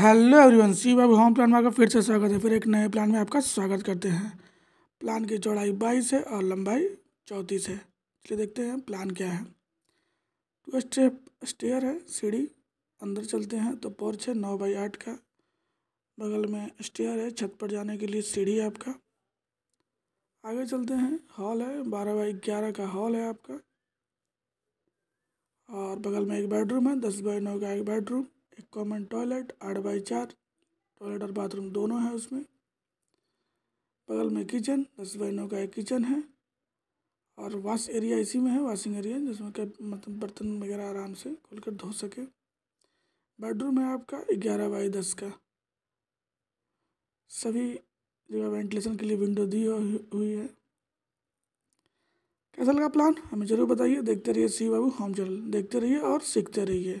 hello everyone C Babu home plan में आपका फिर से स्वागत है फिर एक नए प्लान में आपका स्वागत करते हैं प्लान की चौड़ाई बाईस है और लंबाई चौंतीस है चलिए देखते हैं प्लान क्या है टू स्टेप स्टेयर है सीढ़ी अंदर चलते हैं तो पोर्च है नौ बाई आठ का बगल में स्टेयर है छत पर जाने के लिए सीढ़ी है आपका आगे चलते हैं हॉल है बारह बाई ग्यारह का हॉल है आपका और बगल में एक बेडरूम है दस बाई नौ का एक बेडरूम कॉमन टॉयलेट आठ बाई चार टॉयलेट और बाथरूम दोनों है उसमें बगल में किचन दस बाई नौ का एक किचन है और वॉश एरिया इसी में है वॉशिंग एरिया जिसमें कि मतलब बर्तन वगैरह आराम से खोल कर धो सके बेडरूम है आपका ग्यारह बाई दस का सभी जगह वेंटिलेशन के लिए विंडो दी हुई है कैसा लगा प्लान हमें ज़रूर बताइए देखते रहिए सी बाबू होम चैनल देखते रहिए और सीखते रहिए